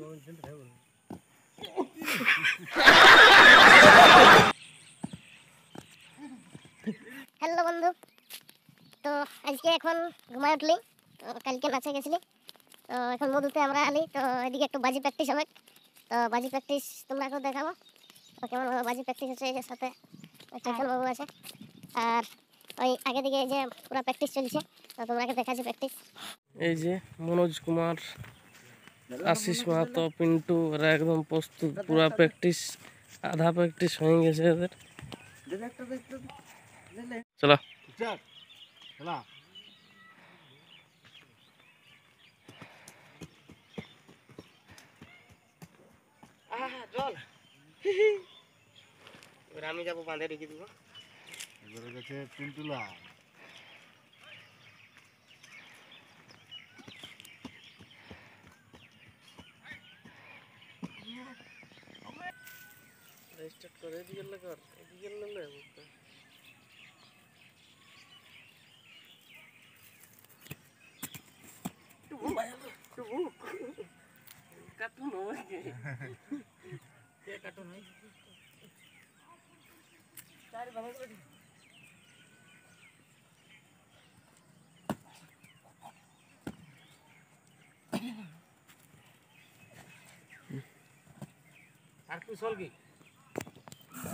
Hello বন্ধু তো আজকে এখন ঘুমায় উঠলি তো কালকে নাচে গেছিলি তো এখন মধুতে আমরা আলি তো এদিকে একটু বাজি প্র্যাকটিস হবে তো বাজি প্র্যাকটিস তোমরা এখন দেখাবো তো কেমন বাজি প্র্যাকটিস হচ্ছে এদের সাথে চৈতন হ্যাঁ। বাবু আছে আর ওই আগে দিকে যে পুরো প্র্যাকটিস চলছে তো তোমরা দেখাচ্ছি প্র্যাকটিস এই যে মনোজ কুমার আশিস মাহাতো পিন্টু ওরা একদম প্রস্তুত পুরো প্র্যাকটিস আধা প্র্যাকটিস হয়ে গেছে এদের চলো আমি যাবো বাঁধে রেখে দিব এবারে গেছে পিন্টুলা স্টার্ট করে এদিকে লাগার এদিকে লাগলে বলতে কার্টুন হয় কে কার্টুন হয় चार बगल में আর কি চল কি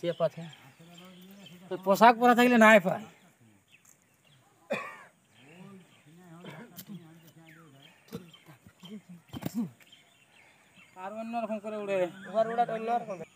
चे पाथे तो पोशाक পরা থাকলে নাই পায় পারবর্ণার হং করে উড়ে আবার উড়া ডনর হং করে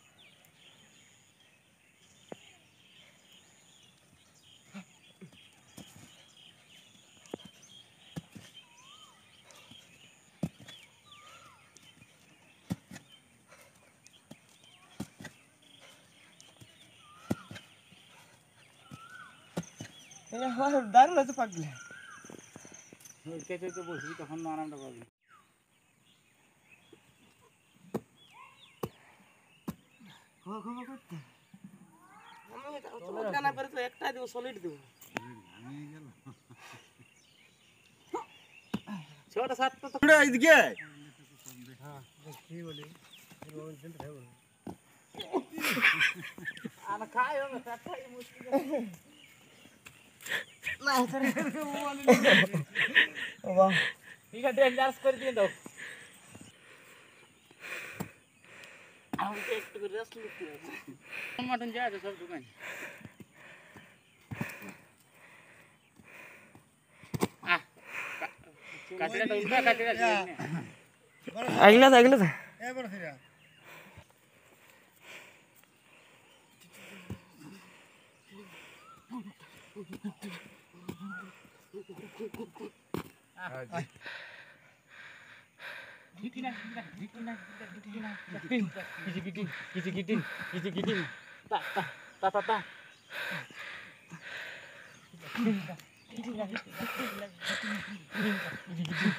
দারুণ পাকলে তো বসবি তখন আরামটা পাবি একটা দিব সলিড দিব ছটা সাতটা তো এদিকে হ্যাঁ কি বলি আর খাই হবে মুশকিল মটন যায় সব দোকান अगला Gidin, gidin, gidin, gidin, gidin, tak, tak, tak, tak, tak. Gidin, gidin, gidin, gidin, gidin, gidin, gidin, gidin, gidin, gidin,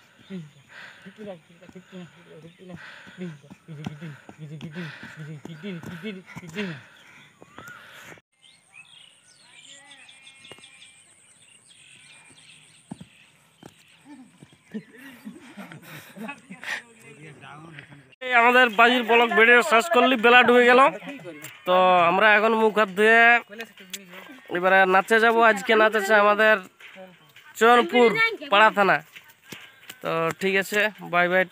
আমাদের বাজির ব্লক বেড়ে শেষ করলি বেলা ডুবে গেল তো আমরা এখন মুখ হাত ধুয়ে এবারে নাচে যাব আজকে নাচেছে আমাদের চরপুর পাড়া থানা तो ठीक है बाय बाय